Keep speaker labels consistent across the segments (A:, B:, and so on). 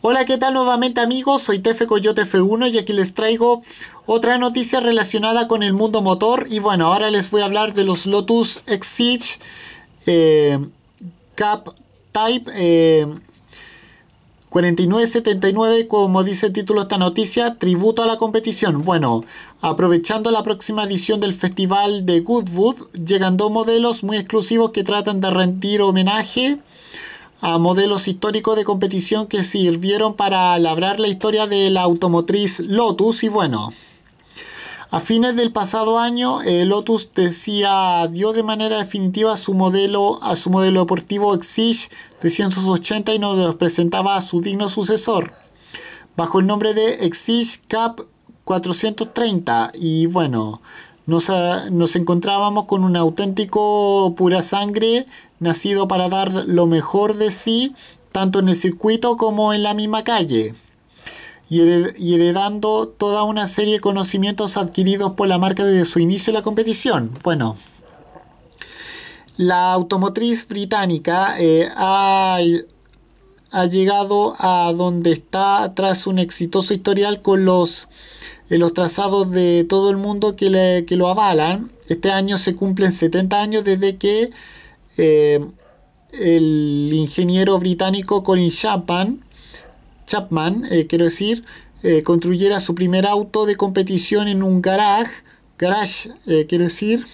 A: Hola, ¿qué tal nuevamente amigos? Soy Tefe Coyote F1 y aquí les traigo otra noticia relacionada con el mundo motor. Y bueno, ahora les voy a hablar de los Lotus Exige eh, Cap Type 4979, eh, como dice el título de esta noticia, tributo a la competición. Bueno, aprovechando la próxima edición del festival de Goodwood, llegan dos modelos muy exclusivos que tratan de rendir homenaje a modelos históricos de competición que sirvieron para labrar la historia de la automotriz Lotus y bueno, a fines del pasado año, eh, Lotus decía dio de manera definitiva su modelo a su modelo deportivo Exige 380 y nos presentaba a su digno sucesor bajo el nombre de Exige Cup 430 y bueno, Ah, nos, encontrábamos con un auténtico pura sangre nacido para dar lo mejor de sí, tanto en el circuito como en la misma calle, y, heredando toda una serie de conocimientos adquiridos por la marca desde su inicio en la competición. Bueno, la automotriz británica eh, ha llegado a donde está tras un exitoso historial con los en los trazados de todo el mundo que, lo avalan. Este año se cumplen 70 años desde que eh, el ingeniero británico Colin Chapman, Chapman eh, quiero decir, eh, construyera su primer auto de competición en un garage, garage quiero decir,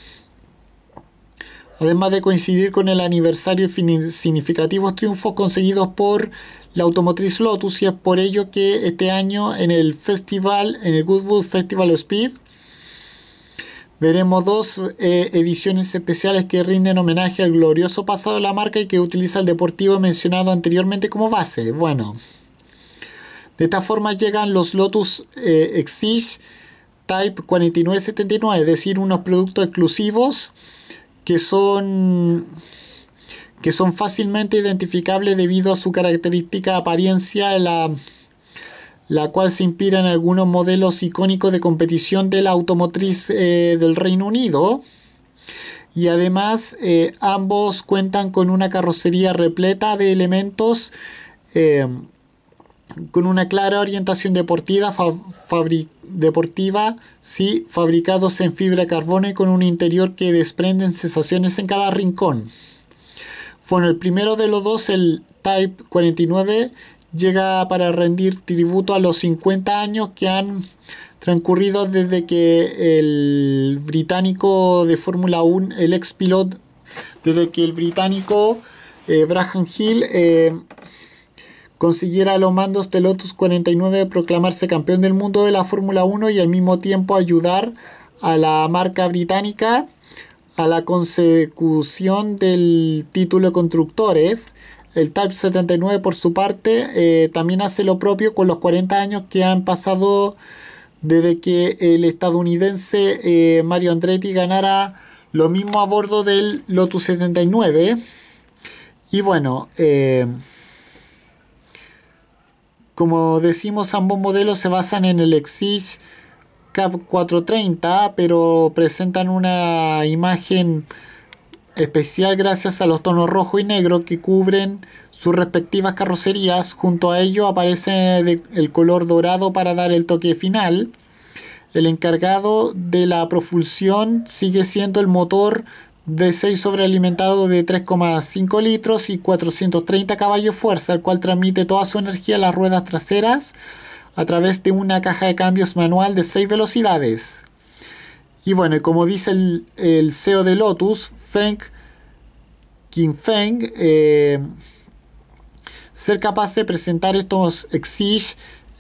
A: además de coincidir con el aniversario y significativos triunfos conseguidos por la automotriz Lotus y es por ello que este año en el festival, en el Goodwood Festival of Speed, Veremos dos eh, ediciones especiales que rinden homenaje al glorioso pasado de la marca y que utiliza el deportivo mencionado anteriormente como base. Bueno, de esta forma llegan los Lotus eh, Exige Type 4979, es decir, unos productos exclusivos que son que son fácilmente identificables debido a su característica apariencia, la, la cual se inspira en algunos modelos icónicos de competición de la automotriz eh, del Reino Unido. Y además eh, ambos cuentan con una carrocería repleta de elementos eh, con una clara orientación deportiva, deportiva, fabricados en fibra carbono y con un interior que desprenden sensaciones en cada rincón. Bueno, el primero de los dos, el Type 49, llega para rendir tributo a los 50 años que han transcurrido desde que el británico de Fórmula 1, el ex piloto, desde que el británico eh, Braham Hill eh, consiguiera los mandos de Lotus 49 proclamarse campeón del mundo de la Fórmula 1 y al mismo tiempo ayudar a la marca británica a la consecución del título de constructores. El Type 79 por su parte eh, también hace lo propio con los 40 años que han pasado desde que el estadounidense eh, Mario Andretti ganara lo mismo a bordo del Lotus 79. Y bueno, eh, como decimos, ambos modelos se basan en el Exige Cap 430 pero presentan una imagen especial gracias a los tonos rojo y negro que cubren sus respectivas carrocerías. Junto a ello aparece el color dorado para dar el toque final. El encargado de la propulsión sigue siendo el motor de 6 sobrealimentado de 3,5 litros y 430 caballos fuerza, el cual transmite toda su energía a las ruedas traseras a través de una caja de cambios manual de 6 velocidades. Y bueno, como dice el, CEO de Lotus, Feng King Feng eh, ser capaz de presentar estos Exige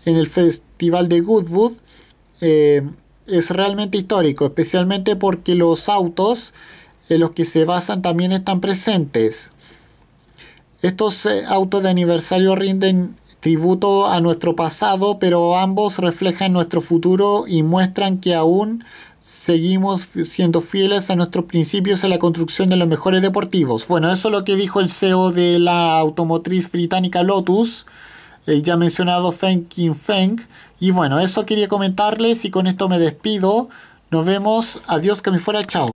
A: en el Festival de Goodwood eh, es realmente histórico, especialmente porque los autos en los que se basan también están presentes. Estos eh, autos de aniversario rinden tributo a nuestro pasado, pero ambos reflejan nuestro futuro y muestran que aún seguimos siendo fieles a nuestros principios en la construcción de los mejores deportivos. Bueno, eso es lo que dijo el CEO de la automotriz británica Lotus, el ya mencionado Feng King Feng. Y bueno, eso quería comentarles y con esto me despido. Nos vemos. Adiós, que me fuera. Chao.